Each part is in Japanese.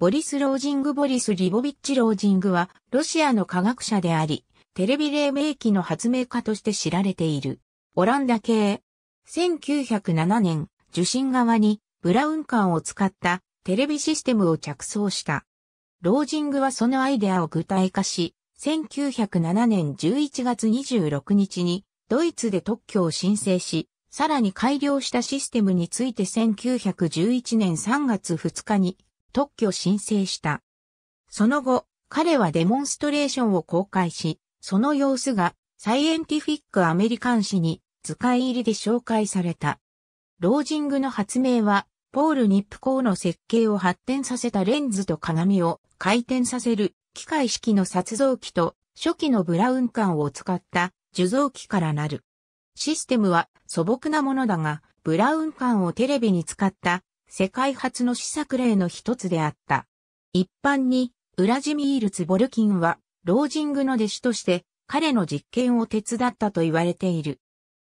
ボリス・ロージング・ボリス・リボビッチ・ロージングは、ロシアの科学者であり、テレビ黎明期の発明家として知られている。オランダ系。1907年、受信側に、ブラウン管を使ったテレビシステムを着想した。ロージングはそのアイデアを具体化し、1907年11月26日に、ドイツで特許を申請し、さらに改良したシステムについて1911年3月2日に特許申請した。その後、彼はデモンストレーションを公開し、その様子がサイエンティフィックアメリカン誌に図解入りで紹介された。ロージングの発明は、ポール・ニップコーの設計を発展させたレンズと鏡を回転させる機械式の撮像機と初期のブラウン管を使った受像機からなる。システムは素朴なものだが、ブラウン管をテレビに使った世界初の試作例の一つであった。一般に、ウラジミールツ・ボルキンは、ロージングの弟子として、彼の実験を手伝ったと言われている。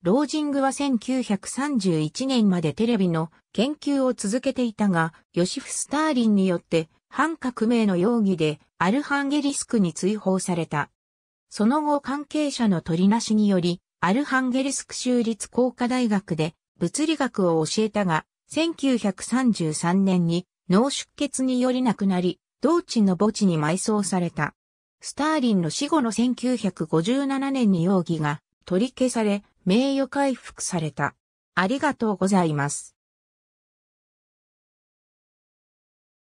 ロージングは1931年までテレビの研究を続けていたが、ヨシフ・スターリンによって反革命の容疑でアルハンゲリスクに追放された。その後関係者の取りなしにより、アルハンゲリスク州立工科大学で物理学を教えたが、1933年に脳出血により亡くなり、同地の墓地に埋葬された。スターリンの死後の1957年に容疑が取り消され、名誉回復された。ありがとうございます。